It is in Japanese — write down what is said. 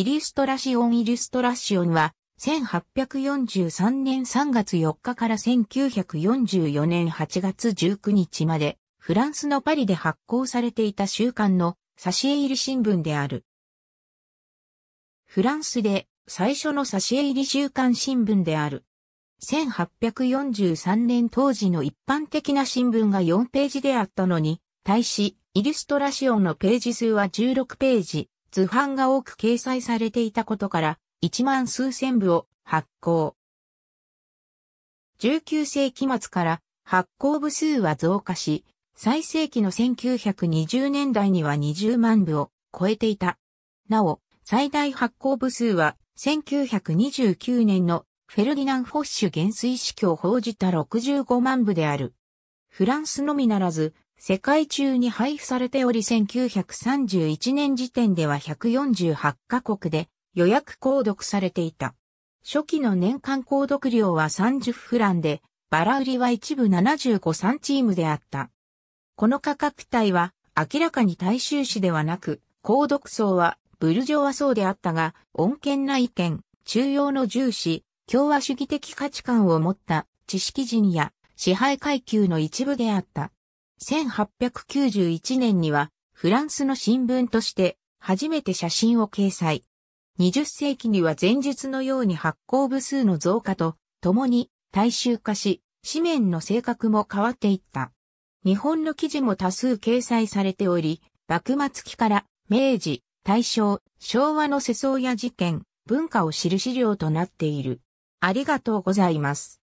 イリストラシオン・イリストラシオンは、1843年3月4日から1944年8月19日まで、フランスのパリで発行されていた週刊の挿絵入り新聞である。フランスで最初の挿絵入り週刊新聞である。1843年当時の一般的な新聞が4ページであったのに、対し、イリストラシオンのページ数は16ページ、図版が多く掲載されていたことから、一万数千部を発行。19世紀末から発行部数は増加し、最盛期の1920年代には20万部を超えていた。なお、最大発行部数は1929年のフェルディナン・フォッシュ元帥死去を報じた65万部である。フランスのみならず、世界中に配布されており1931年時点では148カ国で予約購読されていた。初期の年間購読料は30フランで、バラ売りは一部75三チームであった。この価格帯は明らかに大衆紙ではなく、購読層はブルジョワ層であったが、穏健な意見、中央の重視、共和主義的価値観を持った知識人や支配階級の一部であった。1891年にはフランスの新聞として初めて写真を掲載。20世紀には前述のように発行部数の増加と共に大衆化し、紙面の性格も変わっていった。日本の記事も多数掲載されており、幕末期から明治、大正、昭和の世相や事件、文化を知る資料となっている。ありがとうございます。